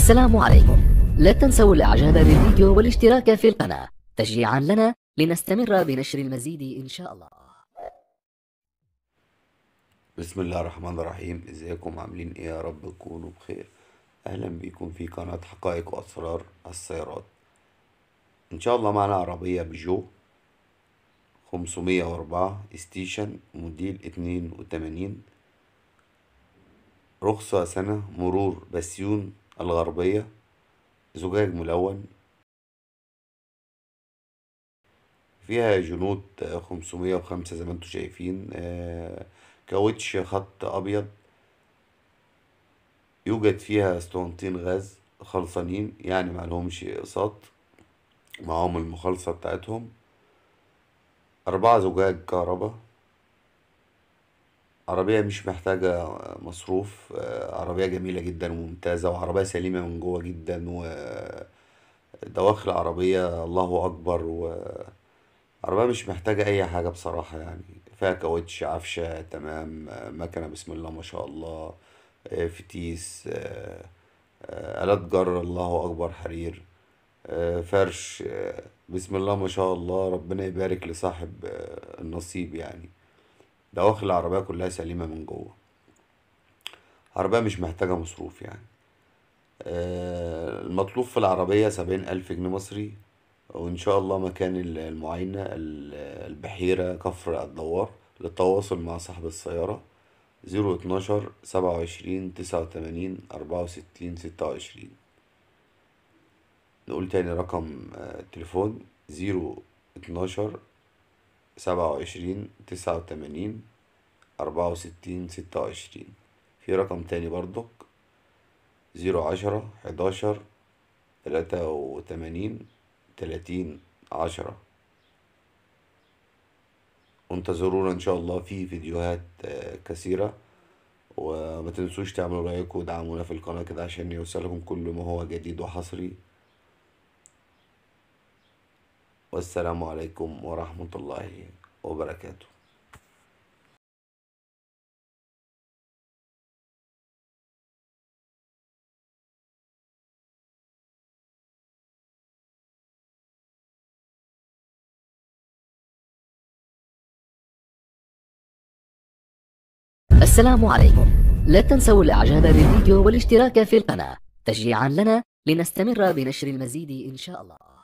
السلام عليكم لا تنسوا الاعجاب بالفيديو والاشتراك في القناة تشجيعا لنا لنستمر بنشر المزيد ان شاء الله بسم الله الرحمن الرحيم ازيكم عاملين ايه يا رب تكونوا بخير اهلا بكم في قناة حقائق واسرار السيارات ان شاء الله معنا عربية بيجو 504 ستيشن موديل 82 رخصة سنة مرور بسيون الغربية زجاج ملون فيها جنود خمسمية وخمسة زي ما انتم شايفين آه، كاوتش خط أبيض يوجد فيها اسطوانتين غاز خلصانين يعني معلهمش اقساط معاهم المخلصة بتاعتهم أربعة زجاج كهرباء عربية مش محتاجة مصروف آه، عربية جميلة جدا وممتازة وعربية سليمة من جوه جدا ودواخل آه، العربية الله أكبر وعربية آه، مش محتاجة أي حاجة بصراحة يعني فيها كاوتش عفشة تمام مكنة بسم الله ما شاء الله فتيس آلات جر الله أكبر حرير فرش بسم الله ما شاء الله ربنا يبارك لصاحب النصيب يعني دواخل العربية كلها سليمة من جوه عربية مش محتاجة مصروف يعني آه، المطلوب في العربية سبعين ألف جنيه مصري وإن شاء الله مكان المعاينة البحيرة كفر الدوار للتواصل مع صاحب السيارة زيرو اتناشر سبعة وعشرين تسعة وتمانين أربعة وستين ستة وعشرين نقول تاني رقم التليفون آه، زيرو اتناشر سبعة وعشرين تسعة وتمانين أربعة وستين ستة وعشرين في رقم تاني برضك زيرو عشرة حداشر تلاتة وتمانين تلاتين عشرة وانتظرونا ان شاء الله في فيديوهات آه، كثيرة وما تنسوش تعملوا لايك ودعمونا في القناة كده عشان يوصلكم كل ما هو جديد وحصري والسلام عليكم ورحمة الله وبركاته السلام عليكم لا تنسوا الاعجاب بالفيديو والاشتراك في القناة تشجيعا لنا لنستمر بنشر المزيد ان شاء الله